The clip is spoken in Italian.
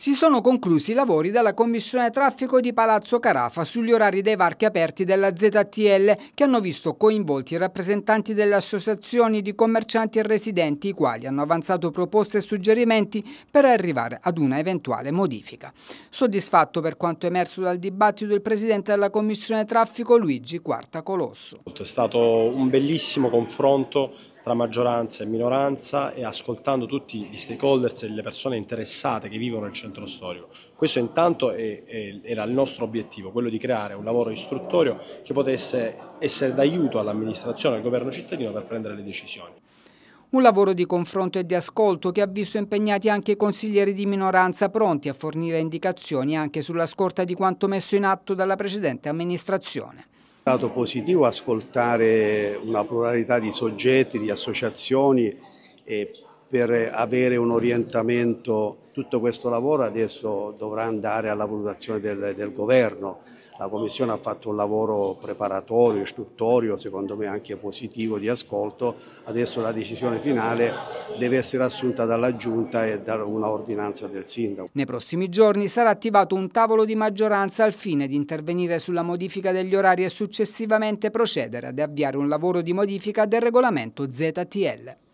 si sono conclusi i lavori della Commissione Traffico di Palazzo Carafa sugli orari dei varchi aperti della ZTL che hanno visto coinvolti i rappresentanti delle associazioni di commercianti e residenti i quali hanno avanzato proposte e suggerimenti per arrivare ad una eventuale modifica. Soddisfatto per quanto emerso dal dibattito il Presidente della Commissione Traffico Luigi Quarta Colosso. È stato un bellissimo confronto tra maggioranza e minoranza e ascoltando tutti gli stakeholders e le persone interessate che vivono il centro centro storico. Questo intanto è, è, era il nostro obiettivo, quello di creare un lavoro istruttorio che potesse essere d'aiuto all'amministrazione, al governo cittadino per prendere le decisioni. Un lavoro di confronto e di ascolto che ha visto impegnati anche i consiglieri di minoranza pronti a fornire indicazioni anche sulla scorta di quanto messo in atto dalla precedente amministrazione. È stato positivo ascoltare una pluralità di soggetti, di associazioni e per avere un orientamento. Tutto questo lavoro adesso dovrà andare alla valutazione del, del governo. La Commissione ha fatto un lavoro preparatorio, istruttorio, secondo me anche positivo di ascolto. Adesso la decisione finale deve essere assunta dalla Giunta e da una ordinanza del Sindaco. Nei prossimi giorni sarà attivato un tavolo di maggioranza al fine di intervenire sulla modifica degli orari e successivamente procedere ad avviare un lavoro di modifica del regolamento ZTL.